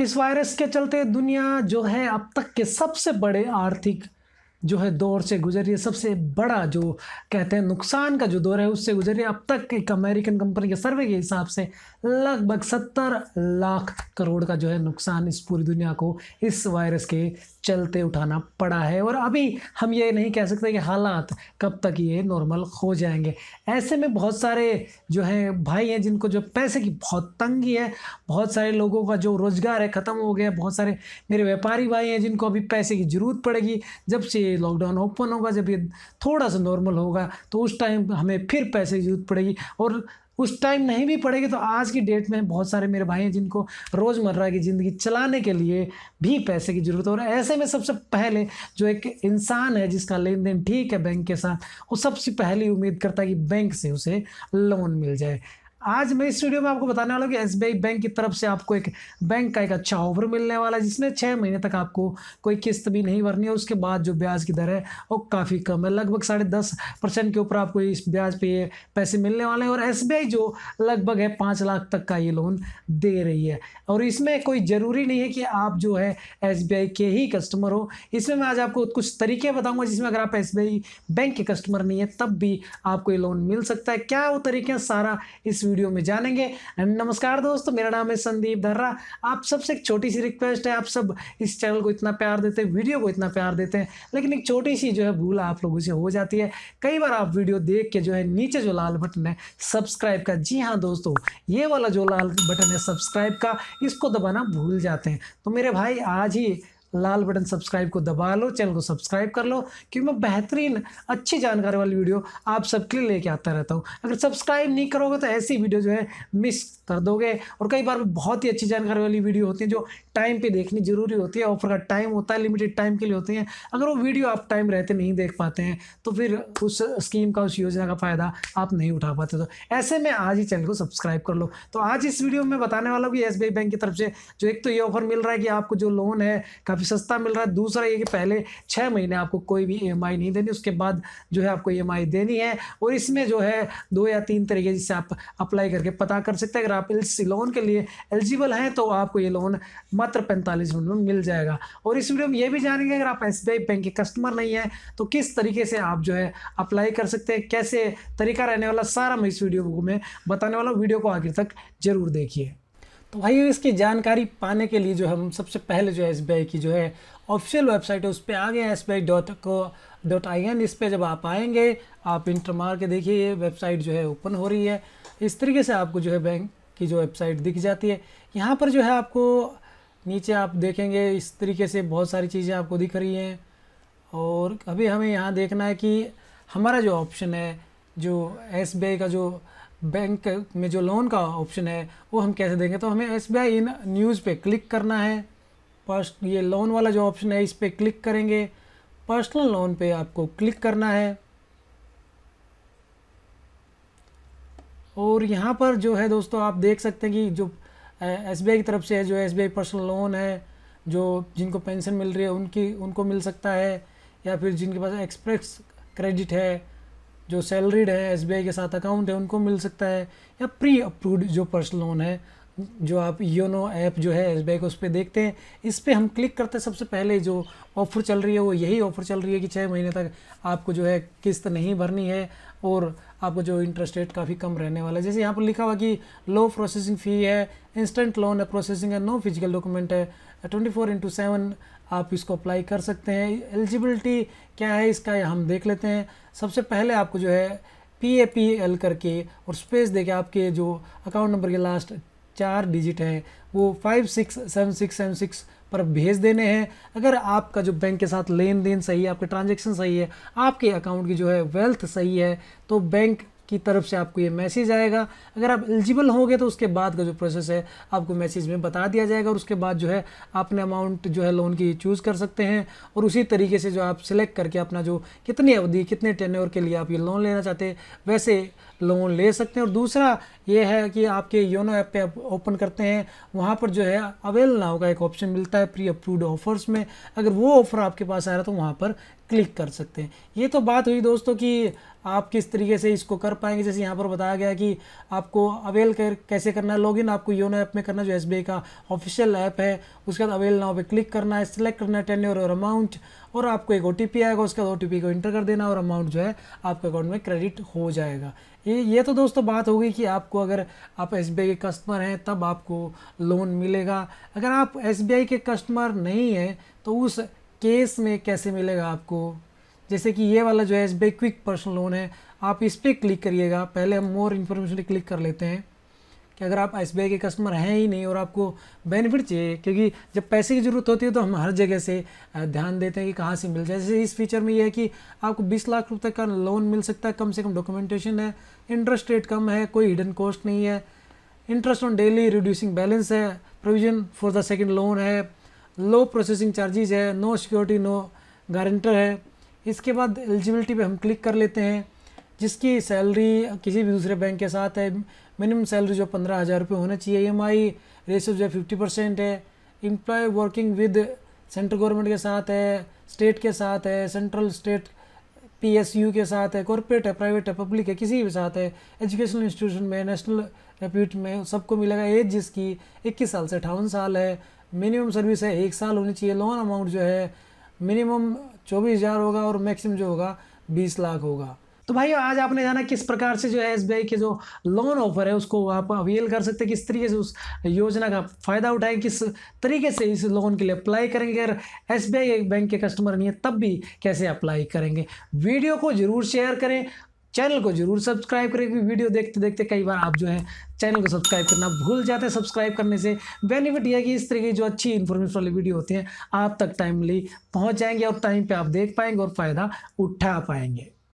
इस वायरस के चलते दुनिया जो है अब तक के सबसे बड़े आर्थिक जो है दौर से गुजर रही है सबसे बड़ा जो कहते हैं नुकसान का जो दौर है उससे गुजर रही है अब तक एक अमेरिकन कंपनी के सर्वे के हिसाब से लगभग सत्तर लाख करोड़ का जो है नुकसान इस पूरी दुनिया को इस वायरस के चलते उठाना पड़ा है और अभी हम ये नहीं कह सकते कि हालात कब तक ये नॉर्मल हो जाएंगे ऐसे में बहुत सारे जो है भाई हैं जिनको जो पैसे की बहुत तंगी है बहुत सारे लोगों का जो रोज़गार है ख़त्म हो गया बहुत सारे मेरे व्यापारी भाई हैं जिनको अभी पैसे की ज़रूरत पड़ेगी जब से लॉकडाउन ओपन होगा जब ये थोड़ा सा नॉर्मल होगा तो उस टाइम हमें फिर पैसे की जरूरत पड़ेगी और उस टाइम नहीं भी पड़ेगी तो आज की डेट में बहुत सारे मेरे भाई हैं जिनको रोज़मर्रा की ज़िंदगी चलाने के लिए भी पैसे की ज़रूरत हो और ऐसे में सबसे पहले जो एक इंसान है जिसका लेन देन ठीक है बैंक के साथ वो सबसे पहली उम्मीद करता है कि बैंक से उसे लोन मिल जाए आज मैं इस वीडियो में आपको बताने वाला हूँ कि एस बैंक की तरफ से आपको एक बैंक का एक अच्छा ऑफर मिलने वाला है जिसमें छः महीने तक आपको कोई किस्त भी नहीं भरनी है उसके बाद जो ब्याज की दर है वो काफ़ी कम है लगभग साढ़े दस परसेंट के ऊपर आपको इस ब्याज पे ये पैसे मिलने वाले हैं और एस जो लगभग है पाँच लाख तक का ये लोन दे रही है और इसमें कोई ज़रूरी नहीं है कि आप जो है एस के ही कस्टमर हो इसमें मैं आज आपको कुछ तरीके बताऊँगा जिसमें अगर आप एस बैंक के कस्टमर नहीं है तब भी आपको ये लोन मिल सकता है क्या वो तरीके सारा इस वीडियो में जानेंगे एंड नमस्कार दोस्तों मेरा नाम है संदीप धर्रा आप सबसे एक छोटी सी रिक्वेस्ट है आप सब इस चैनल को इतना प्यार देते हैं वीडियो को इतना प्यार देते हैं लेकिन एक छोटी सी जो है भूल आप लोगों से हो जाती है कई बार आप वीडियो देख के जो है नीचे जो लाल बटन है सब्सक्राइब का जी हाँ दोस्तों ये वाला जो लाल बटन है सब्सक्राइब का इसको दबाना भूल जाते हैं तो मेरे भाई आज ही लाल बटन सब्सक्राइब को दबा लो चैनल को सब्सक्राइब कर लो क्योंकि मैं बेहतरीन अच्छी जानकारी वाली वीडियो आप सबके लिए लेके आता रहता हूँ अगर सब्सक्राइब नहीं करोगे तो ऐसी वीडियो जो है मिस कर दोगे और कई बार बहुत ही अच्छी जानकारी वाली वीडियो होती है जो टाइम पर देखनी जरूरी होती है ऑफर का टाइम होता है लिमिटेड टाइम के लिए होती है अगर वो वीडियो आप टाइम रहते नहीं देख पाते हैं तो फिर उस स्कीम का उस योजना का फ़ायदा आप नहीं उठा पाते तो ऐसे में आज ही चैनल को सब्सक्राइब कर लो तो आज इस वीडियो में बताने वाला हूँ कि एस बैंक की तरफ से जो एक तो ये ऑफर मिल रहा है कि आपको जो लोन है कभी काफ़ी सस्ता मिल रहा है दूसरा ये कि पहले छः महीने आपको कोई भी ई e नहीं देनी उसके बाद जो है आपको ई e देनी है और इसमें जो है दो या तीन तरीके जिससे आप अप्लाई करके पता कर सकते हैं अगर आप इस लोन के लिए एलिजिबल हैं तो आपको ये लोन मात्र पैंतालीस मिनट में मिल जाएगा और इस वीडियो में ये भी जानेंगे अगर आप एस बैंक के कस्टमर नहीं हैं तो किस तरीके से आप जो है अप्लाई कर सकते हैं कैसे तरीका रहने वाला सारा मैं इस वीडियो में बताने वाला वीडियो को आखिर तक जरूर देखिए तो भाई इसकी जानकारी पाने के लिए जो हम सबसे पहले जो है एस की जो है ऑफिशियल वेबसाइट है उस पर आ गए S B I dot co dot I N इस पर जब आप आएंगे आप इंटर मार के देखिए ये वेबसाइट जो है ओपन हो रही है इस तरीके से आपको जो है बैंक की जो वेबसाइट दिख जाती है यहाँ पर जो है आपको नीचे आप देखेंगे इस तरीके से बहुत सारी चीज़ें आपको दिख रही हैं और अभी हमें यहाँ देखना है कि हमारा जो ऑप्शन है जो एस का जो बैंक में जो लोन का ऑप्शन है वो हम कैसे देंगे तो हमें S B I in news पे क्लिक करना है फर्स्ट ये लोन वाला जो ऑप्शन है इस पर क्लिक करेंगे पर्सनल लोन पे आपको क्लिक करना है और यहाँ पर जो है दोस्तों आप देख सकते हैं कि जो एस की तरफ से है जो एस पर्सनल लोन है जो जिनको पेंशन मिल रही है उनकी उनको मिल सकता है या फिर जिनके पास एक्सप्रेस क्रेडिट है जो सैलरीड है एस के साथ अकाउंट है उनको मिल सकता है या प्री अप्रूव्ड जो पर्सनल लोन है जो आप योनो ऐप जो है एस बी उस पर देखते हैं इस पर हम क्लिक करते हैं सबसे पहले जो ऑफ़र चल रही है वो यही ऑफ़र चल रही है कि छः महीने तक आपको जो है किस्त नहीं भरनी है और आपको जो इंटरेस्ट रेट काफ़ी कम रहने वाला है जैसे यहाँ पर लिखा हुआ कि लो प्रोसेसिंग फ़ी है इंस्टेंट लोन है प्रोसेसिंग है नो फिजिकल डॉक्यूमेंट है ट्वेंटी फोर इंटू सेवन आप इसको अप्लाई कर सकते हैं एलिजिबिलिटी क्या है इसका हम देख लेते हैं सबसे पहले आपको जो है पी ए पी एल करके और स्पेस दे के आपके जो अकाउंट नंबर के लास्ट चार डिजिट हैं वो five six seven six seven six पर भेज देने हैं अगर आपका जो बैंक के साथ लेन देन सही है आपके ट्रांजेक्शन सही है आपके अकाउंट की जो है वेल्थ सही है तो बैंक की तरफ से आपको ये मैसेज आएगा अगर आप एलिजिबल होंगे तो उसके बाद का जो प्रोसेस है आपको मैसेज में बता दिया जाएगा और उसके बाद जो है आपने अमाउंट जो है लोन की चूज़ कर सकते हैं और उसी तरीके से जो आप सिलेक्ट करके अपना जो कितनी अवधि कितने टेन के लिए आप ये लोन लेना चाहते हैं वैसे लोन ले सकते हैं और दूसरा ये है कि आपके योनो ऐप पे ओपन करते हैं वहाँ पर जो है अवेल नाउ का एक ऑप्शन मिलता है प्री अप्रूव्ड ऑफर्स में अगर वो ऑफ़र आपके पास आ रहा है तो वहाँ पर क्लिक कर सकते हैं ये तो बात हुई दोस्तों कि आप किस तरीके से इसको कर पाएंगे जैसे यहाँ पर बताया गया कि आपको अवेल कर कैसे करना है लॉगिन आपको योनो ऐप में करना जो एस का ऑफिशियल ऐप है उसके बाद अवेल नाव पर क्लिक करना है सिलेक्ट करना है टेन्योर और अमाउंट और आपको एक ओ आएगा उसके बाद ओ को इंटर कर देना और अमाउंट जो है आपके अकाउंट में क्रेडिट हो जाएगा ये ये तो दोस्तों बात होगी कि आपको अगर आप एस के कस्टमर हैं तब आपको लोन मिलेगा अगर आप एस के कस्टमर नहीं हैं तो उस केस में कैसे मिलेगा आपको जैसे कि ये वाला जो है एस क्विक पर्सनल लोन है आप इस पर क्लिक करिएगा पहले हम मोर इन्फॉर्मेशन क्लिक कर लेते हैं कि अगर आप एस के कस्टमर हैं ही नहीं और आपको बेनिफिट चाहिए क्योंकि जब पैसे की ज़रूरत होती है तो हम हर जगह से ध्यान देते हैं कि कहाँ से मिल जाए जैसे इस फीचर में यह है कि आपको बीस लाख रुपये तक का लोन मिल सकता है कम से कम डॉक्यूमेंटेशन है इंटरेस्ट रेट कम है कोई हिडन कॉस्ट नहीं है interest on daily reducing balance है provision for the second loan है लो प्रोसेसिंग चार्जेज है नो सिक्योरिटी नो गारंटर है इसके बाद एलिजिबिलिटी पे हम क्लिक कर लेते हैं जिसकी सैलरी किसी भी दूसरे बैंक के साथ है मिनिमम सैलरी जो पंद्रह हज़ार रुपये होना चाहिए ई एम आई रेशो जो फिफ्टी परसेंट है employ working with central government के साथ है स्टेट के साथ है central state P S U के साथ है कॉरपोरेट है प्राइवेट है पब्लिक है किसी भी साथ है एजुकेशनल इंस्टीट्यूशन में नेशनल रेप्यूट में सबको मिलेगा एज जिसकी इक्कीस साल से अठावन साल है मिनिमम सर्विस है एक साल होनी चाहिए लोन अमाउंट जो है मिनिमम चौबीस हज़ार होगा और मैक्सिमम जो होगा बीस लाख होगा तो भाई आज आपने जाना किस प्रकार से जो है एस के जो लोन ऑफर है उसको आप अवेल कर सकते हैं किस तरीके से उस योजना का फ़ायदा उठाएं किस तरीके से इस लोन के लिए अप्लाई करेंगे अगर एस बैंक के कस्टमर नहीं है तब भी कैसे अप्लाई करेंगे वीडियो को ज़रूर शेयर करें चैनल को जरूर सब्सक्राइब करें क्योंकि वीडियो देखते देखते कई बार आप जो है चैनल को सब्सक्राइब करना भूल जाते हैं सब्सक्राइब करने से बेनिफिट यह है कि इस तरीके की जो अच्छी इन्फॉर्मेशन वाली वीडियो होती हैं आप तक टाइमली पहुंच जाएंगे और टाइम पे आप देख पाएंगे और फ़ायदा उठा पाएंगे